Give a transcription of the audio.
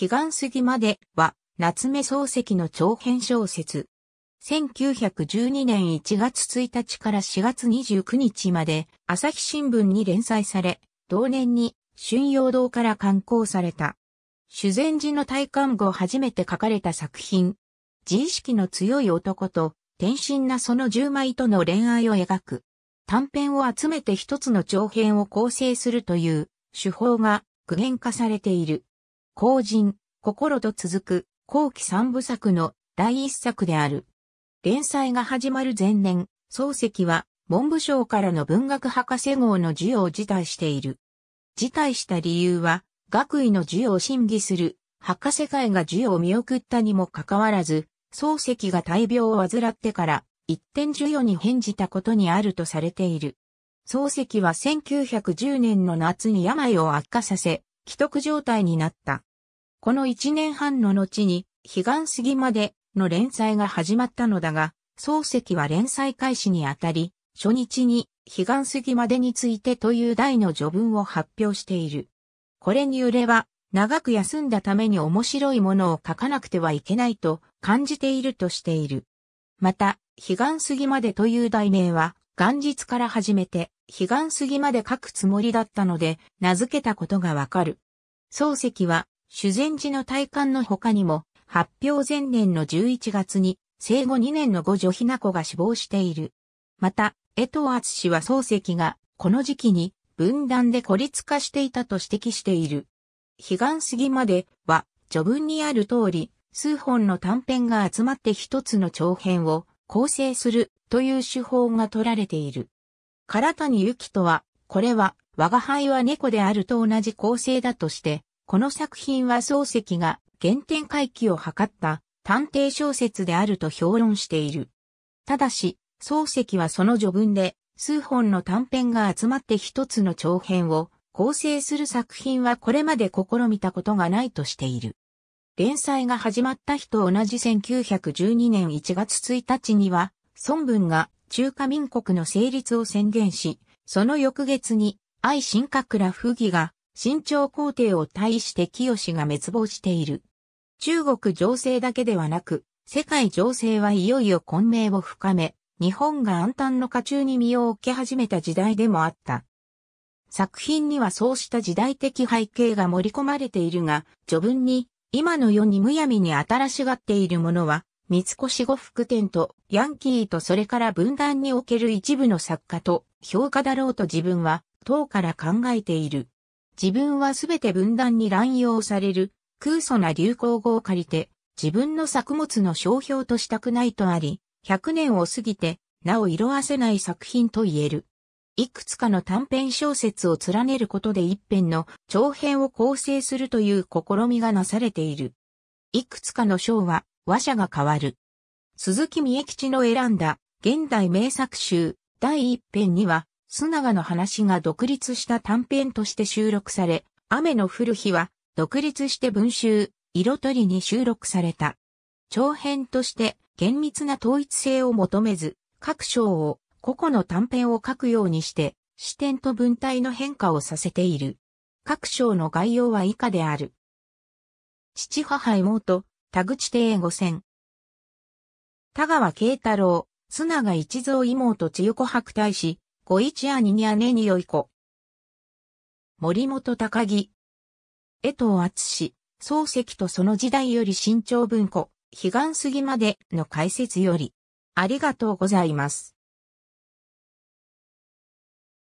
彼岸杉ぎまでは、夏目漱石の長編小説。1912年1月1日から4月29日まで、朝日新聞に連載され、同年に春陽堂から刊行された。修善寺の体感後初めて書かれた作品。自意識の強い男と、天真なその十枚との恋愛を描く。短編を集めて一つの長編を構成するという手法が具現化されている。公人、心と続く、後期三部作の第一作である。連載が始まる前年、漱石は文部省からの文学博士号の授与を辞退している。辞退した理由は、学位の授与を審議する、博士会が授与を見送ったにもかかわらず、漱石が大病を患ってから、一点授与に返じたことにあるとされている。漱石は1910年の夏に病を悪化させ、既得状態になった。この1年半の後に、悲願ぎまでの連載が始まったのだが、漱石は連載開始にあたり、初日に、悲願ぎまでについてという題の序文を発表している。これによれば、長く休んだために面白いものを書かなくてはいけないと感じているとしている。また、悲願ぎまでという題名は、元日から始めて、悲願ぎまで書くつもりだったので、名付けたことがわかる。漱石は、修善寺の体感の他にも、発表前年の11月に、生後2年の五女ひな子が死亡している。また、江藤厚氏は漱石が、この時期に、分断で孤立化していたと指摘している。悲願杉までは、序文にある通り、数本の短編が集まって一つの長編を構成するという手法が取られている。唐谷由とは、これは、我が輩は猫であると同じ構成だとして、この作品は漱石が原点回帰を図った探偵小説であると評論している。ただし、漱石はその序文で数本の短編が集まって一つの長編を構成する作品はこれまで試みたことがないとしている。連載が始まった日と同じ1912年1月1日には、孫文が中華民国の成立を宣言し、その翌月に、愛新覚ら不義が新朝皇帝を対して清が滅亡している。中国情勢だけではなく、世界情勢はいよいよ混迷を深め、日本が暗淡の家中に身を置き始めた時代でもあった。作品にはそうした時代的背景が盛り込まれているが、序文に、今の世にむやみに新しがっているものは、三越呉服店とヤンキーとそれから分断における一部の作家と評価だろうと自分は、党から考えている。自分はすべて分断に乱用される、空疎な流行語を借りて、自分の作物の商標としたくないとあり、100年を過ぎて、なお色あせない作品と言える。いくつかの短編小説を連ねることで一編の長編を構成するという試みがなされている。いくつかの章は話者が変わる。鈴木三重吉の選んだ現代名作集第一編には須永の話が独立した短編として収録され、雨の降る日は、独立して文集、色取りに収録された。長編として厳密な統一性を求めず、各章を個々の短編を書くようにして、視点と文体の変化をさせている。各章の概要は以下である。父母妹、田口邸五線。田川慶太郎、須永一蔵妹千代子白大使、ご一兄にねによい子。森本高木。江藤厚氏、漱石とその時代より新潮文庫、悲願杉までの解説より。ありがとうございます。